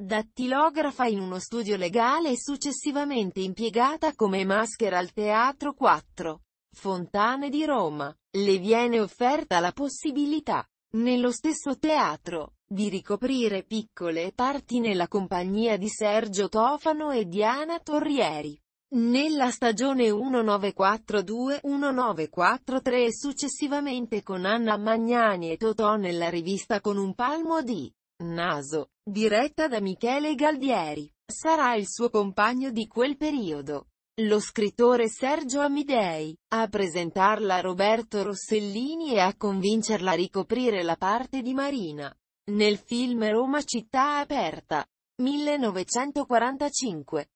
dattilografa in uno studio legale e successivamente impiegata come maschera al Teatro 4. Fontane di Roma. Le viene offerta la possibilità, nello stesso teatro, di ricoprire piccole parti nella compagnia di Sergio Tofano e Diana Torrieri. Nella stagione 1942-1943 e successivamente con Anna Magnani e Totò nella rivista Con un palmo di Naso, diretta da Michele Galdieri, sarà il suo compagno di quel periodo. Lo scrittore Sergio Amidei, a presentarla a Roberto Rossellini e a convincerla a ricoprire la parte di Marina. Nel film Roma città aperta, 1945.